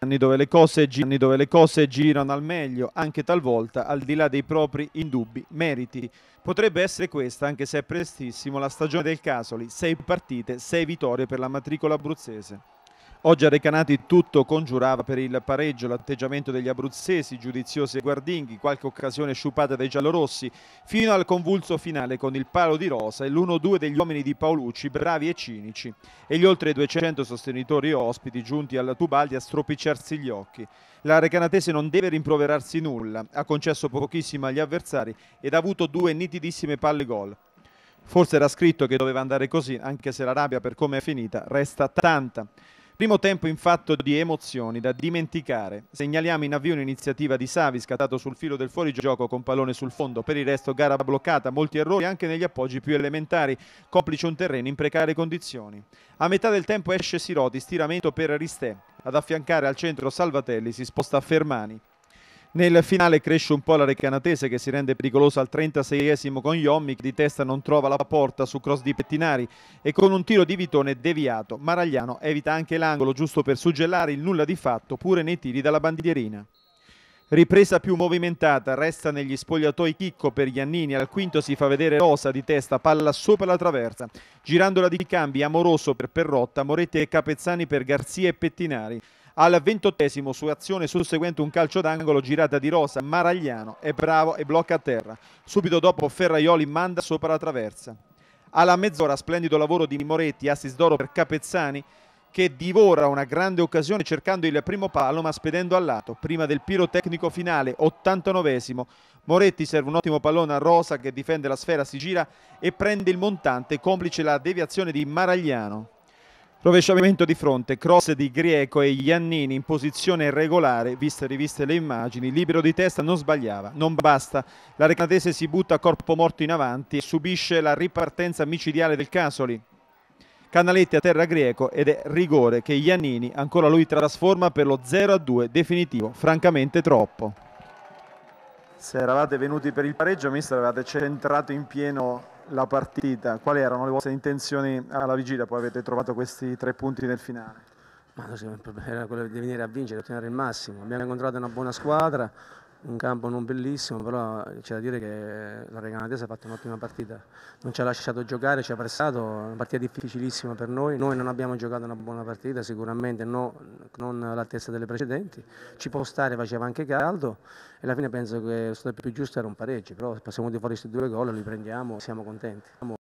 anni dove le cose, dove le cose girano al meglio, anche talvolta al di là dei propri indubbi meriti. Potrebbe essere questa, anche se è prestissimo, la stagione del Casoli, 6 partite, 6 vittorie per la matricola abruzzese. Oggi a Recanati tutto congiurava per il pareggio, l'atteggiamento degli abruzzesi, giudiziosi e guardinghi, qualche occasione sciupata dai giallorossi, fino al convulso finale con il palo di rosa e l'1-2 degli uomini di Paolucci, bravi e cinici, e gli oltre 200 sostenitori ospiti giunti alla Tubaldi a stropicciarsi gli occhi. La Recanatese non deve rimproverarsi nulla, ha concesso pochissimo agli avversari ed ha avuto due nitidissime palle gol. Forse era scritto che doveva andare così, anche se la rabbia per come è finita resta tanta. Primo tempo infatto di emozioni da dimenticare. Segnaliamo in avvio un'iniziativa di Savi scattato sul filo del fuorigioco con pallone sul fondo. Per il resto gara bloccata, molti errori anche negli appoggi più elementari. Complice un terreno in precarie condizioni. A metà del tempo esce Siroti, stiramento per Aristè. Ad affiancare al centro Salvatelli si sposta Fermani. Nel finale cresce un po' la Recanatese che si rende pericolosa al 36esimo con Iommi che di testa non trova la porta su cross di Pettinari e con un tiro di Vitone deviato. Maragliano evita anche l'angolo giusto per suggellare il nulla di fatto pure nei tiri dalla bandierina. Ripresa più movimentata, resta negli spogliatoi chicco per Giannini, al quinto si fa vedere Rosa di testa, palla sopra la traversa, girandola di cambi, amoroso per Perrotta, Moretti e Capezzani per Garzia e Pettinari. Al ventottesimo su azione susseguente un calcio d'angolo girata di Rosa, Maragliano è bravo e blocca a terra. Subito dopo Ferraioli manda sopra la traversa. Alla mezz'ora splendido lavoro di Moretti, assist d'oro per Capezzani che divora una grande occasione cercando il primo palo ma spedendo a lato. Prima del pirotecnico finale, 89esimo, Moretti serve un ottimo pallone a Rosa che difende la sfera, si gira e prende il montante, complice la deviazione di Maragliano. Rovesciamento di fronte, cross di Grieco e Iannini in posizione regolare, viste e riviste le immagini, libero di testa non sbagliava, non basta. La Recanatese si butta a corpo morto in avanti e subisce la ripartenza micidiale del Casoli. Canaletti a terra Grieco ed è rigore che Iannini ancora lui trasforma per lo 0-2 definitivo, francamente troppo. Se eravate venuti per il pareggio, mister, avevate centrato in pieno la partita, quali erano le vostre intenzioni alla vigilia? Poi avete trovato questi tre punti nel finale. Ma problema era quello di venire a vincere, ottenere il massimo. Abbiamo incontrato una buona squadra, un campo non bellissimo, però c'è da dire che la Reganatese ha fatto un'ottima partita, non ci ha lasciato giocare, ci ha pressato, una partita difficilissima per noi, noi non abbiamo giocato una buona partita sicuramente, no, non all'altezza delle precedenti, ci può stare, faceva anche caldo e alla fine penso che lo stato più giusto era un pareggio, però passiamo di fuori questi due gol, li prendiamo, siamo contenti.